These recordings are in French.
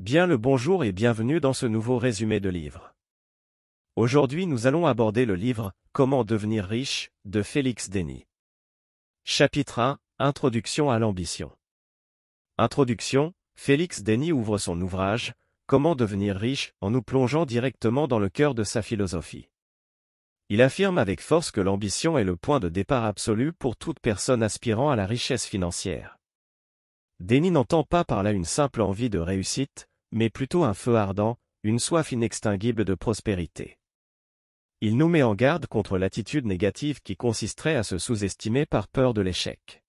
Bien le bonjour et bienvenue dans ce nouveau résumé de livre. Aujourd'hui nous allons aborder le livre Comment devenir riche de Félix Denis. Chapitre 1 Introduction à l'ambition. Introduction Félix Denis ouvre son ouvrage Comment devenir riche en nous plongeant directement dans le cœur de sa philosophie. Il affirme avec force que l'ambition est le point de départ absolu pour toute personne aspirant à la richesse financière. Denis n'entend pas par là une simple envie de réussite, mais plutôt un feu ardent, une soif inextinguible de prospérité. Il nous met en garde contre l'attitude négative qui consisterait à se sous-estimer par peur de l'échec.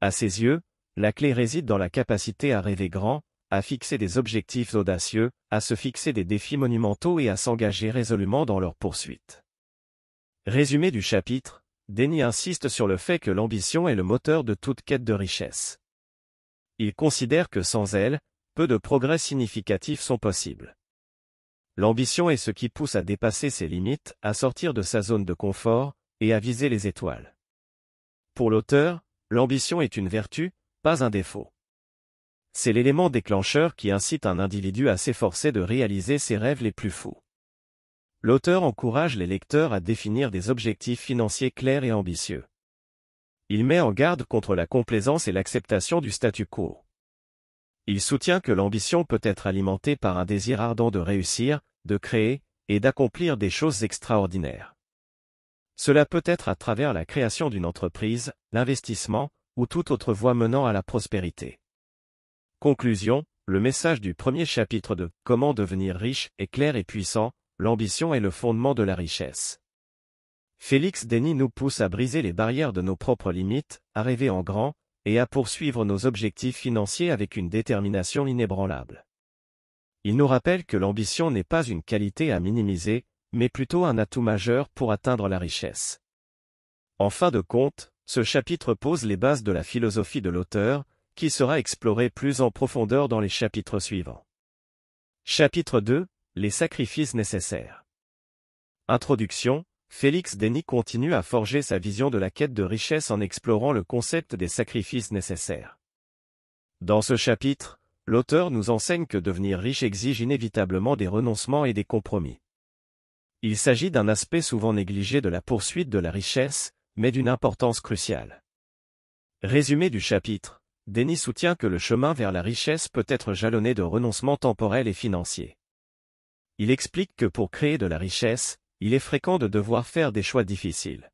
À ses yeux, la clé réside dans la capacité à rêver grand, à fixer des objectifs audacieux, à se fixer des défis monumentaux et à s'engager résolument dans leur poursuite. Résumé du chapitre, Denis insiste sur le fait que l'ambition est le moteur de toute quête de richesse. Il considère que sans elle, peu de progrès significatifs sont possibles. L'ambition est ce qui pousse à dépasser ses limites, à sortir de sa zone de confort, et à viser les étoiles. Pour l'auteur, l'ambition est une vertu, pas un défaut. C'est l'élément déclencheur qui incite un individu à s'efforcer de réaliser ses rêves les plus fous. L'auteur encourage les lecteurs à définir des objectifs financiers clairs et ambitieux. Il met en garde contre la complaisance et l'acceptation du statu quo. Il soutient que l'ambition peut être alimentée par un désir ardent de réussir, de créer, et d'accomplir des choses extraordinaires. Cela peut être à travers la création d'une entreprise, l'investissement, ou toute autre voie menant à la prospérité. Conclusion, le message du premier chapitre de Comment devenir riche est clair et puissant, l'ambition est le fondement de la richesse. Félix Denis nous pousse à briser les barrières de nos propres limites, à rêver en grand, et à poursuivre nos objectifs financiers avec une détermination inébranlable. Il nous rappelle que l'ambition n'est pas une qualité à minimiser, mais plutôt un atout majeur pour atteindre la richesse. En fin de compte, ce chapitre pose les bases de la philosophie de l'auteur, qui sera explorée plus en profondeur dans les chapitres suivants. Chapitre 2 Les sacrifices nécessaires. Introduction Félix Denis continue à forger sa vision de la quête de richesse en explorant le concept des sacrifices nécessaires. Dans ce chapitre, l'auteur nous enseigne que devenir riche exige inévitablement des renoncements et des compromis. Il s'agit d'un aspect souvent négligé de la poursuite de la richesse, mais d'une importance cruciale. Résumé du chapitre, Denis soutient que le chemin vers la richesse peut être jalonné de renoncements temporels et financiers. Il explique que pour créer de la richesse, il est fréquent de devoir faire des choix difficiles.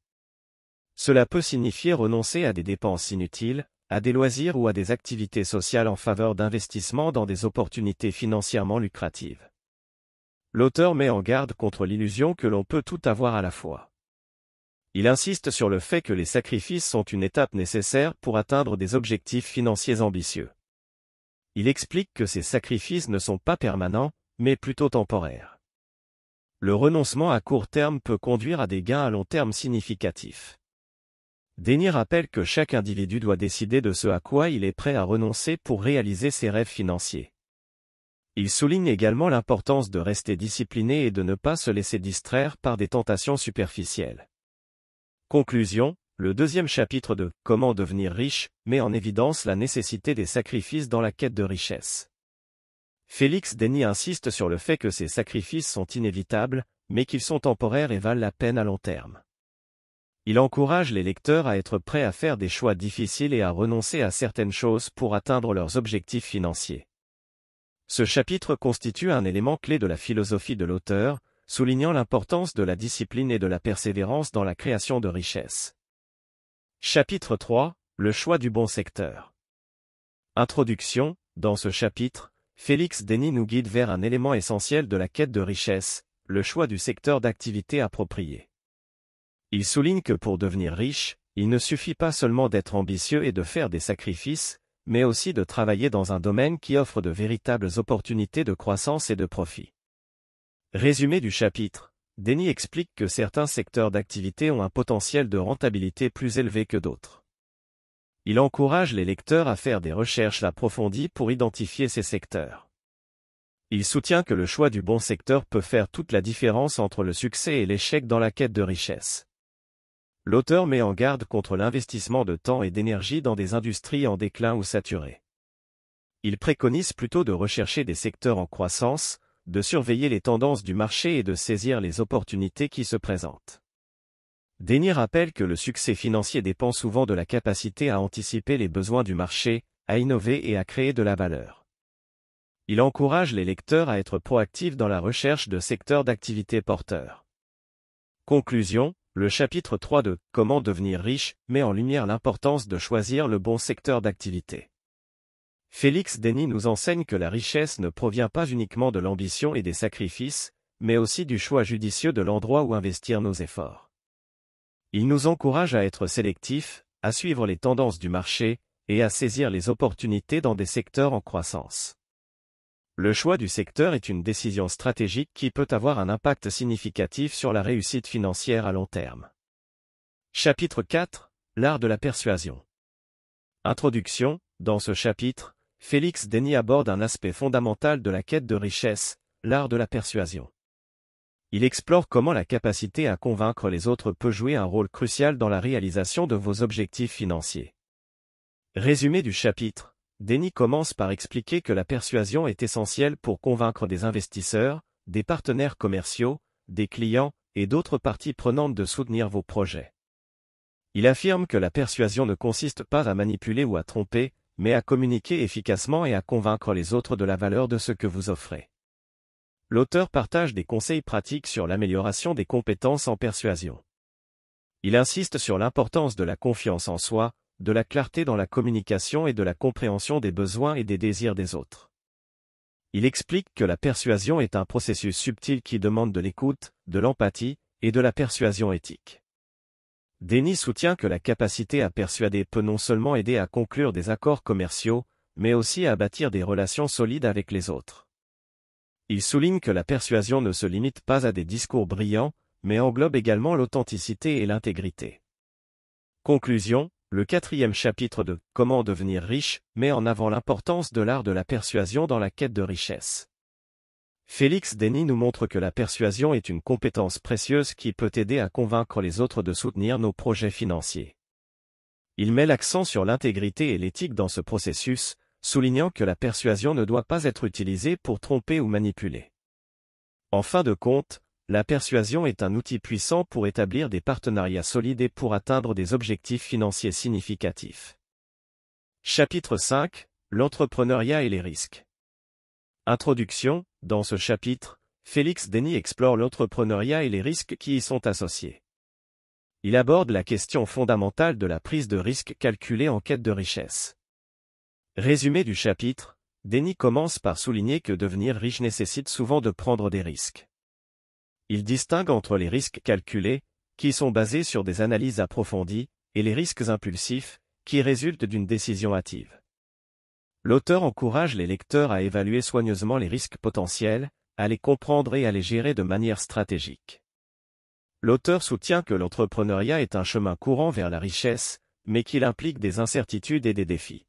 Cela peut signifier renoncer à des dépenses inutiles, à des loisirs ou à des activités sociales en faveur d'investissements dans des opportunités financièrement lucratives. L'auteur met en garde contre l'illusion que l'on peut tout avoir à la fois. Il insiste sur le fait que les sacrifices sont une étape nécessaire pour atteindre des objectifs financiers ambitieux. Il explique que ces sacrifices ne sont pas permanents, mais plutôt temporaires le renoncement à court terme peut conduire à des gains à long terme significatifs. Denis rappelle que chaque individu doit décider de ce à quoi il est prêt à renoncer pour réaliser ses rêves financiers. Il souligne également l'importance de rester discipliné et de ne pas se laisser distraire par des tentations superficielles. Conclusion, le deuxième chapitre de Comment devenir riche met en évidence la nécessité des sacrifices dans la quête de richesse. Félix Denis insiste sur le fait que ces sacrifices sont inévitables, mais qu'ils sont temporaires et valent la peine à long terme. Il encourage les lecteurs à être prêts à faire des choix difficiles et à renoncer à certaines choses pour atteindre leurs objectifs financiers. Ce chapitre constitue un élément clé de la philosophie de l'auteur, soulignant l'importance de la discipline et de la persévérance dans la création de richesses. Chapitre 3 Le choix du bon secteur Introduction Dans ce chapitre, Félix Denis nous guide vers un élément essentiel de la quête de richesse, le choix du secteur d'activité approprié. Il souligne que pour devenir riche, il ne suffit pas seulement d'être ambitieux et de faire des sacrifices, mais aussi de travailler dans un domaine qui offre de véritables opportunités de croissance et de profit. Résumé du chapitre, Denis explique que certains secteurs d'activité ont un potentiel de rentabilité plus élevé que d'autres. Il encourage les lecteurs à faire des recherches approfondies pour identifier ces secteurs. Il soutient que le choix du bon secteur peut faire toute la différence entre le succès et l'échec dans la quête de richesse. L'auteur met en garde contre l'investissement de temps et d'énergie dans des industries en déclin ou saturées. Il préconise plutôt de rechercher des secteurs en croissance, de surveiller les tendances du marché et de saisir les opportunités qui se présentent. Denis rappelle que le succès financier dépend souvent de la capacité à anticiper les besoins du marché, à innover et à créer de la valeur. Il encourage les lecteurs à être proactifs dans la recherche de secteurs d'activité porteurs. Conclusion, le chapitre 3 de Comment devenir riche met en lumière l'importance de choisir le bon secteur d'activité. Félix Denis nous enseigne que la richesse ne provient pas uniquement de l'ambition et des sacrifices, mais aussi du choix judicieux de l'endroit où investir nos efforts. Il nous encourage à être sélectifs, à suivre les tendances du marché, et à saisir les opportunités dans des secteurs en croissance. Le choix du secteur est une décision stratégique qui peut avoir un impact significatif sur la réussite financière à long terme. Chapitre 4 L'art de la persuasion. Introduction Dans ce chapitre, Félix Denis aborde un aspect fondamental de la quête de richesse, l'art de la persuasion. Il explore comment la capacité à convaincre les autres peut jouer un rôle crucial dans la réalisation de vos objectifs financiers. Résumé du chapitre. Denis commence par expliquer que la persuasion est essentielle pour convaincre des investisseurs, des partenaires commerciaux, des clients et d'autres parties prenantes de soutenir vos projets. Il affirme que la persuasion ne consiste pas à manipuler ou à tromper, mais à communiquer efficacement et à convaincre les autres de la valeur de ce que vous offrez l'auteur partage des conseils pratiques sur l'amélioration des compétences en persuasion. Il insiste sur l'importance de la confiance en soi, de la clarté dans la communication et de la compréhension des besoins et des désirs des autres. Il explique que la persuasion est un processus subtil qui demande de l'écoute, de l'empathie et de la persuasion éthique. Denis soutient que la capacité à persuader peut non seulement aider à conclure des accords commerciaux, mais aussi à bâtir des relations solides avec les autres. Il souligne que la persuasion ne se limite pas à des discours brillants, mais englobe également l'authenticité et l'intégrité. Conclusion, le quatrième chapitre de Comment devenir riche met en avant l'importance de l'art de la persuasion dans la quête de richesse. Félix Denis nous montre que la persuasion est une compétence précieuse qui peut aider à convaincre les autres de soutenir nos projets financiers. Il met l'accent sur l'intégrité et l'éthique dans ce processus, soulignant que la persuasion ne doit pas être utilisée pour tromper ou manipuler. En fin de compte, la persuasion est un outil puissant pour établir des partenariats solides et pour atteindre des objectifs financiers significatifs. Chapitre 5 L'entrepreneuriat et les risques. Introduction Dans ce chapitre, Félix Denis explore l'entrepreneuriat et les risques qui y sont associés. Il aborde la question fondamentale de la prise de risque calculée en quête de richesse. Résumé du chapitre, Denis commence par souligner que devenir riche nécessite souvent de prendre des risques. Il distingue entre les risques calculés, qui sont basés sur des analyses approfondies, et les risques impulsifs, qui résultent d'une décision hâtive. L'auteur encourage les lecteurs à évaluer soigneusement les risques potentiels, à les comprendre et à les gérer de manière stratégique. L'auteur soutient que l'entrepreneuriat est un chemin courant vers la richesse, mais qu'il implique des incertitudes et des défis.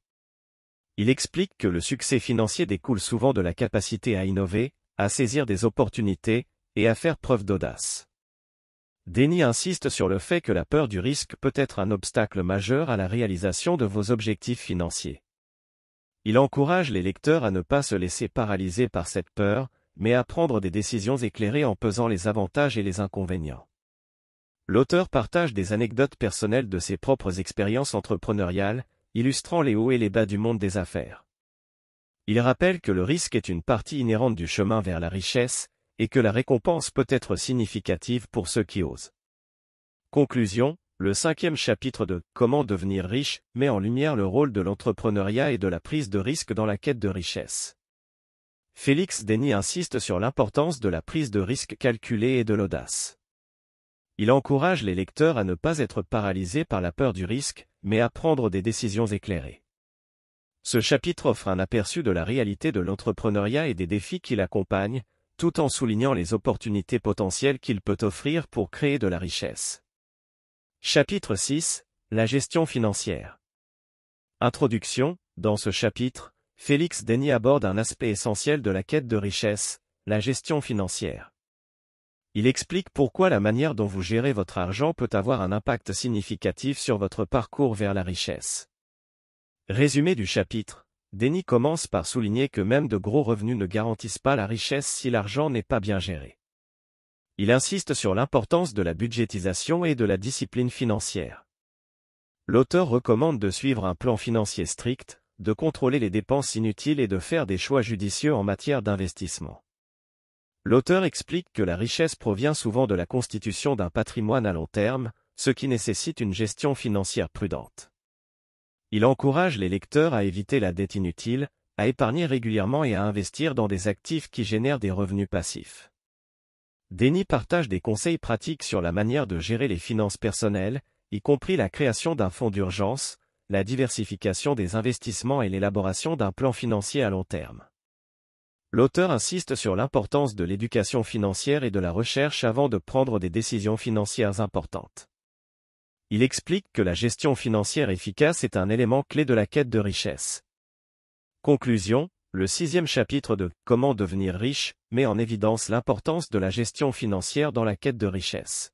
Il explique que le succès financier découle souvent de la capacité à innover, à saisir des opportunités, et à faire preuve d'audace. Denny insiste sur le fait que la peur du risque peut être un obstacle majeur à la réalisation de vos objectifs financiers. Il encourage les lecteurs à ne pas se laisser paralyser par cette peur, mais à prendre des décisions éclairées en pesant les avantages et les inconvénients. L'auteur partage des anecdotes personnelles de ses propres expériences entrepreneuriales, illustrant les hauts et les bas du monde des affaires. Il rappelle que le risque est une partie inhérente du chemin vers la richesse, et que la récompense peut être significative pour ceux qui osent. Conclusion, le cinquième chapitre de Comment devenir riche met en lumière le rôle de l'entrepreneuriat et de la prise de risque dans la quête de richesse. Félix Denis insiste sur l'importance de la prise de risque calculée et de l'audace. Il encourage les lecteurs à ne pas être paralysés par la peur du risque, mais à prendre des décisions éclairées. Ce chapitre offre un aperçu de la réalité de l'entrepreneuriat et des défis qui l'accompagnent, tout en soulignant les opportunités potentielles qu'il peut offrir pour créer de la richesse. Chapitre 6 La gestion financière Introduction Dans ce chapitre, Félix Denis aborde un aspect essentiel de la quête de richesse, la gestion financière. Il explique pourquoi la manière dont vous gérez votre argent peut avoir un impact significatif sur votre parcours vers la richesse. Résumé du chapitre. Denis commence par souligner que même de gros revenus ne garantissent pas la richesse si l'argent n'est pas bien géré. Il insiste sur l'importance de la budgétisation et de la discipline financière. L'auteur recommande de suivre un plan financier strict, de contrôler les dépenses inutiles et de faire des choix judicieux en matière d'investissement. L'auteur explique que la richesse provient souvent de la constitution d'un patrimoine à long terme, ce qui nécessite une gestion financière prudente. Il encourage les lecteurs à éviter la dette inutile, à épargner régulièrement et à investir dans des actifs qui génèrent des revenus passifs. Denis partage des conseils pratiques sur la manière de gérer les finances personnelles, y compris la création d'un fonds d'urgence, la diversification des investissements et l'élaboration d'un plan financier à long terme. L'auteur insiste sur l'importance de l'éducation financière et de la recherche avant de prendre des décisions financières importantes. Il explique que la gestion financière efficace est un élément clé de la quête de richesse. Conclusion, le sixième chapitre de Comment devenir riche met en évidence l'importance de la gestion financière dans la quête de richesse.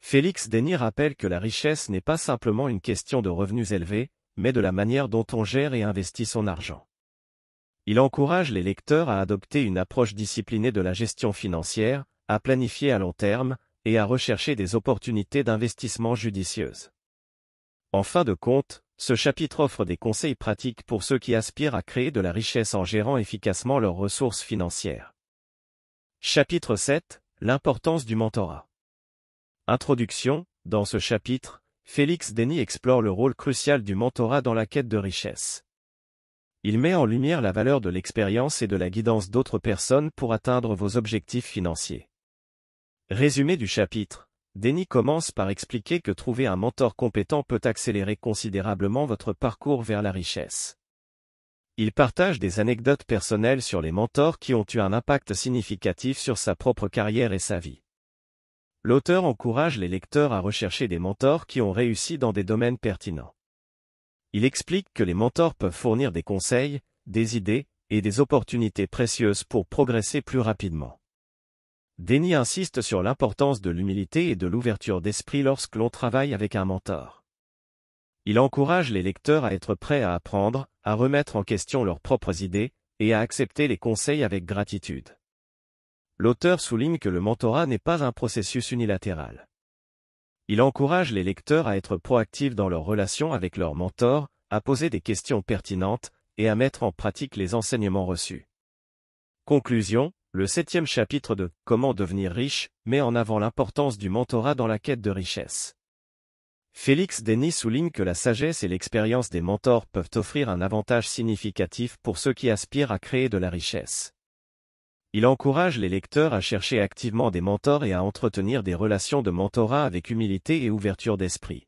Félix Denis rappelle que la richesse n'est pas simplement une question de revenus élevés, mais de la manière dont on gère et investit son argent. Il encourage les lecteurs à adopter une approche disciplinée de la gestion financière, à planifier à long terme, et à rechercher des opportunités d'investissement judicieuses. En fin de compte, ce chapitre offre des conseils pratiques pour ceux qui aspirent à créer de la richesse en gérant efficacement leurs ressources financières. Chapitre 7 L'importance du mentorat. Introduction Dans ce chapitre, Félix Denis explore le rôle crucial du mentorat dans la quête de richesse. Il met en lumière la valeur de l'expérience et de la guidance d'autres personnes pour atteindre vos objectifs financiers. Résumé du chapitre. Denis commence par expliquer que trouver un mentor compétent peut accélérer considérablement votre parcours vers la richesse. Il partage des anecdotes personnelles sur les mentors qui ont eu un impact significatif sur sa propre carrière et sa vie. L'auteur encourage les lecteurs à rechercher des mentors qui ont réussi dans des domaines pertinents. Il explique que les mentors peuvent fournir des conseils, des idées, et des opportunités précieuses pour progresser plus rapidement. Denny insiste sur l'importance de l'humilité et de l'ouverture d'esprit lorsque l'on travaille avec un mentor. Il encourage les lecteurs à être prêts à apprendre, à remettre en question leurs propres idées, et à accepter les conseils avec gratitude. L'auteur souligne que le mentorat n'est pas un processus unilatéral. Il encourage les lecteurs à être proactifs dans leur relation avec leur mentor, à poser des questions pertinentes et à mettre en pratique les enseignements reçus. Conclusion, le septième chapitre de Comment devenir riche met en avant l'importance du mentorat dans la quête de richesse. Félix Denis souligne que la sagesse et l'expérience des mentors peuvent offrir un avantage significatif pour ceux qui aspirent à créer de la richesse. Il encourage les lecteurs à chercher activement des mentors et à entretenir des relations de mentorat avec humilité et ouverture d'esprit.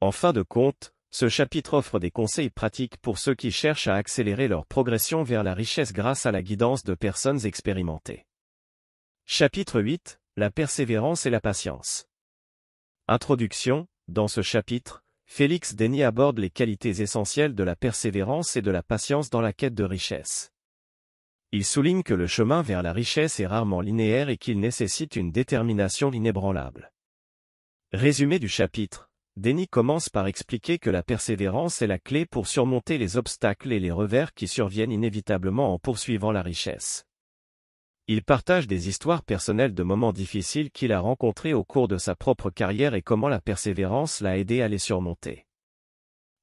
En fin de compte, ce chapitre offre des conseils pratiques pour ceux qui cherchent à accélérer leur progression vers la richesse grâce à la guidance de personnes expérimentées. Chapitre 8 La persévérance et la patience. Introduction Dans ce chapitre, Félix Denis aborde les qualités essentielles de la persévérance et de la patience dans la quête de richesse. Il souligne que le chemin vers la richesse est rarement linéaire et qu'il nécessite une détermination inébranlable. Résumé du chapitre. Denis commence par expliquer que la persévérance est la clé pour surmonter les obstacles et les revers qui surviennent inévitablement en poursuivant la richesse. Il partage des histoires personnelles de moments difficiles qu'il a rencontrés au cours de sa propre carrière et comment la persévérance l'a aidé à les surmonter.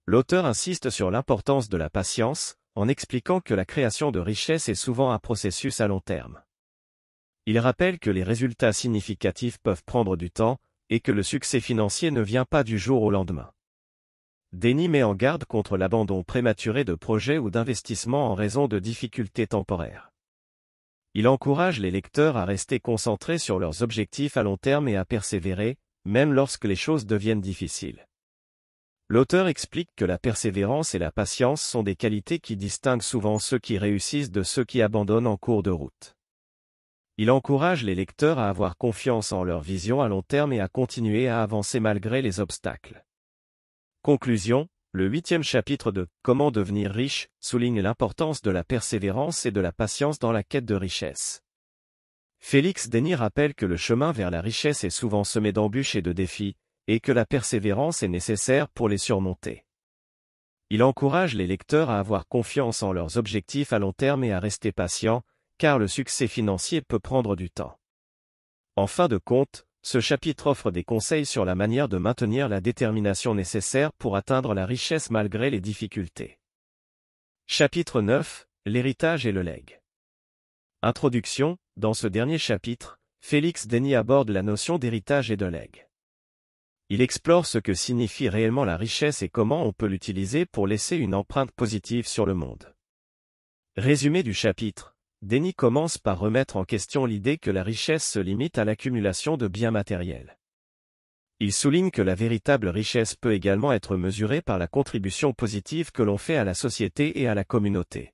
L'auteur insiste sur l'importance de la patience, en expliquant que la création de richesses est souvent un processus à long terme. Il rappelle que les résultats significatifs peuvent prendre du temps, et que le succès financier ne vient pas du jour au lendemain. Denny met en garde contre l'abandon prématuré de projets ou d'investissements en raison de difficultés temporaires. Il encourage les lecteurs à rester concentrés sur leurs objectifs à long terme et à persévérer, même lorsque les choses deviennent difficiles. L'auteur explique que la persévérance et la patience sont des qualités qui distinguent souvent ceux qui réussissent de ceux qui abandonnent en cours de route. Il encourage les lecteurs à avoir confiance en leur vision à long terme et à continuer à avancer malgré les obstacles. Conclusion, le huitième chapitre de Comment devenir riche souligne l'importance de la persévérance et de la patience dans la quête de richesse. Félix Denis rappelle que le chemin vers la richesse est souvent semé d'embûches et de défis, et que la persévérance est nécessaire pour les surmonter. Il encourage les lecteurs à avoir confiance en leurs objectifs à long terme et à rester patients, car le succès financier peut prendre du temps. En fin de compte, ce chapitre offre des conseils sur la manière de maintenir la détermination nécessaire pour atteindre la richesse malgré les difficultés. Chapitre 9 L'héritage et le legs. Introduction Dans ce dernier chapitre, Félix Denis aborde la notion d'héritage et de legs. Il explore ce que signifie réellement la richesse et comment on peut l'utiliser pour laisser une empreinte positive sur le monde. Résumé du chapitre. Denis commence par remettre en question l'idée que la richesse se limite à l'accumulation de biens matériels. Il souligne que la véritable richesse peut également être mesurée par la contribution positive que l'on fait à la société et à la communauté.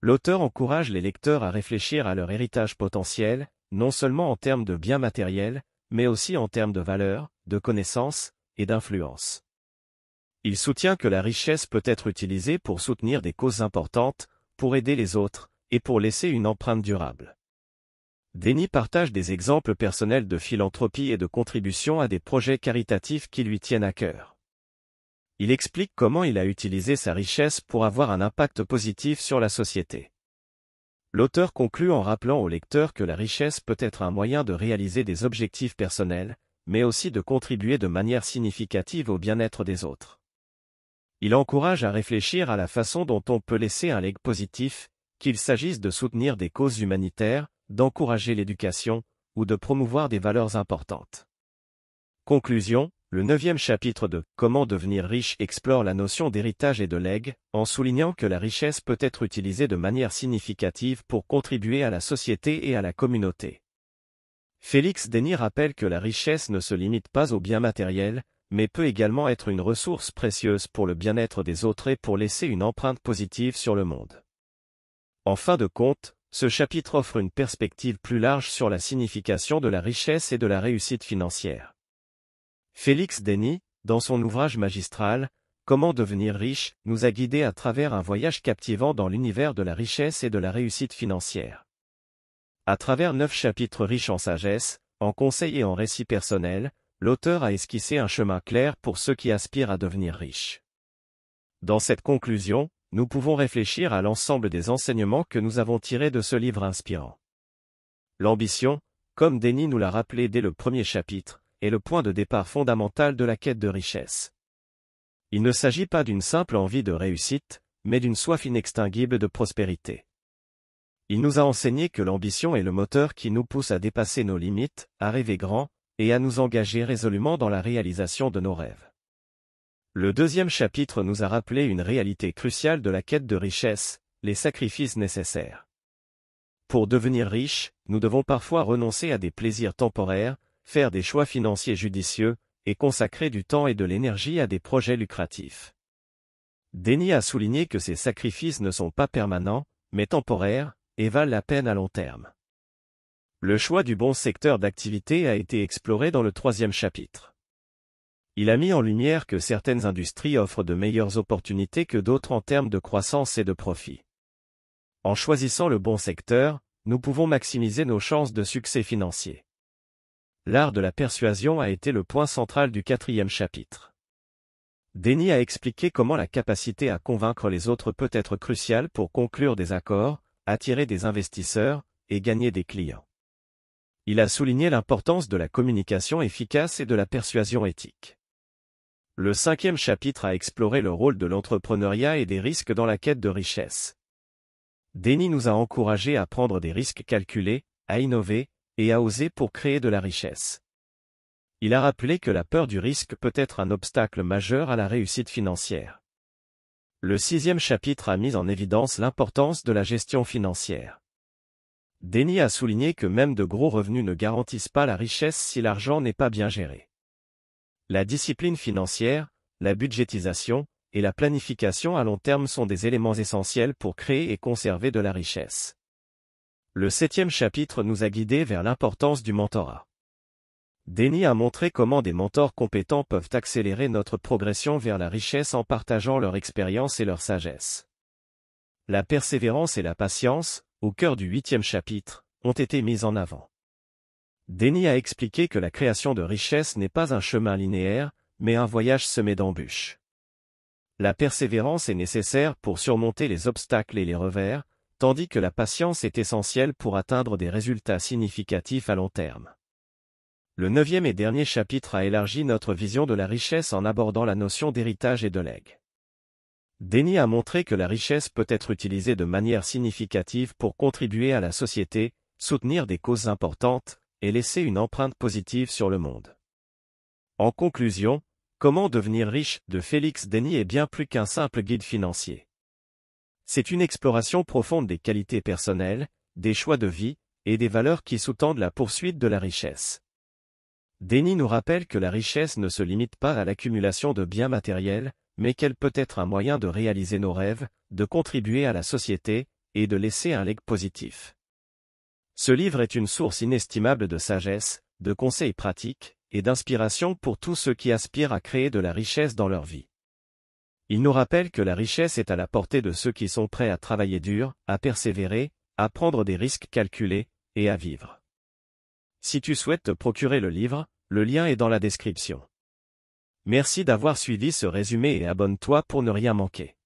L'auteur encourage les lecteurs à réfléchir à leur héritage potentiel, non seulement en termes de biens matériels, mais aussi en termes de valeurs, de connaissances et d'influence. Il soutient que la richesse peut être utilisée pour soutenir des causes importantes, pour aider les autres, et pour laisser une empreinte durable. Denis partage des exemples personnels de philanthropie et de contribution à des projets caritatifs qui lui tiennent à cœur. Il explique comment il a utilisé sa richesse pour avoir un impact positif sur la société. L'auteur conclut en rappelant au lecteur que la richesse peut être un moyen de réaliser des objectifs personnels, mais aussi de contribuer de manière significative au bien-être des autres. Il encourage à réfléchir à la façon dont on peut laisser un legs positif, qu'il s'agisse de soutenir des causes humanitaires, d'encourager l'éducation, ou de promouvoir des valeurs importantes. Conclusion, le neuvième chapitre de Comment devenir riche explore la notion d'héritage et de legs, en soulignant que la richesse peut être utilisée de manière significative pour contribuer à la société et à la communauté. Félix Denis rappelle que la richesse ne se limite pas aux biens matériels, mais peut également être une ressource précieuse pour le bien-être des autres et pour laisser une empreinte positive sur le monde. En fin de compte, ce chapitre offre une perspective plus large sur la signification de la richesse et de la réussite financière. Félix Denis, dans son ouvrage magistral, Comment devenir riche, nous a guidés à travers un voyage captivant dans l'univers de la richesse et de la réussite financière. À travers neuf chapitres riches en sagesse, en conseils et en récits personnels, l'auteur a esquissé un chemin clair pour ceux qui aspirent à devenir riches. Dans cette conclusion, nous pouvons réfléchir à l'ensemble des enseignements que nous avons tirés de ce livre inspirant. L'ambition, comme Denis nous l'a rappelé dès le premier chapitre, est le point de départ fondamental de la quête de richesse. Il ne s'agit pas d'une simple envie de réussite, mais d'une soif inextinguible de prospérité. Il nous a enseigné que l'ambition est le moteur qui nous pousse à dépasser nos limites, à rêver grand, et à nous engager résolument dans la réalisation de nos rêves. Le deuxième chapitre nous a rappelé une réalité cruciale de la quête de richesse, les sacrifices nécessaires. Pour devenir riche, nous devons parfois renoncer à des plaisirs temporaires, faire des choix financiers judicieux, et consacrer du temps et de l'énergie à des projets lucratifs. Denis a souligné que ces sacrifices ne sont pas permanents, mais temporaires, et valent la peine à long terme. Le choix du bon secteur d'activité a été exploré dans le troisième chapitre. Il a mis en lumière que certaines industries offrent de meilleures opportunités que d'autres en termes de croissance et de profit. En choisissant le bon secteur, nous pouvons maximiser nos chances de succès financier. L'art de la persuasion a été le point central du quatrième chapitre. Denis a expliqué comment la capacité à convaincre les autres peut être cruciale pour conclure des accords, attirer des investisseurs et gagner des clients. Il a souligné l'importance de la communication efficace et de la persuasion éthique. Le cinquième chapitre a exploré le rôle de l'entrepreneuriat et des risques dans la quête de richesse. Denis nous a encouragés à prendre des risques calculés, à innover, et à oser pour créer de la richesse. Il a rappelé que la peur du risque peut être un obstacle majeur à la réussite financière. Le sixième chapitre a mis en évidence l'importance de la gestion financière. Denis a souligné que même de gros revenus ne garantissent pas la richesse si l'argent n'est pas bien géré. La discipline financière, la budgétisation et la planification à long terme sont des éléments essentiels pour créer et conserver de la richesse. Le septième chapitre nous a guidés vers l'importance du mentorat. Denny a montré comment des mentors compétents peuvent accélérer notre progression vers la richesse en partageant leur expérience et leur sagesse. La persévérance et la patience, au cœur du huitième chapitre, ont été mises en avant. Denny a expliqué que la création de richesse n'est pas un chemin linéaire, mais un voyage semé d'embûches. La persévérance est nécessaire pour surmonter les obstacles et les revers, tandis que la patience est essentielle pour atteindre des résultats significatifs à long terme. Le neuvième et dernier chapitre a élargi notre vision de la richesse en abordant la notion d'héritage et de legs. Denis a montré que la richesse peut être utilisée de manière significative pour contribuer à la société, soutenir des causes importantes, et laisser une empreinte positive sur le monde. En conclusion, Comment devenir riche de Félix Denis est bien plus qu'un simple guide financier. C'est une exploration profonde des qualités personnelles, des choix de vie, et des valeurs qui sous-tendent la poursuite de la richesse. Denis nous rappelle que la richesse ne se limite pas à l'accumulation de biens matériels, mais qu'elle peut être un moyen de réaliser nos rêves, de contribuer à la société, et de laisser un leg positif. Ce livre est une source inestimable de sagesse, de conseils pratiques, et d'inspiration pour tous ceux qui aspirent à créer de la richesse dans leur vie. Il nous rappelle que la richesse est à la portée de ceux qui sont prêts à travailler dur, à persévérer, à prendre des risques calculés, et à vivre. Si tu souhaites te procurer le livre, le lien est dans la description. Merci d'avoir suivi ce résumé et abonne-toi pour ne rien manquer.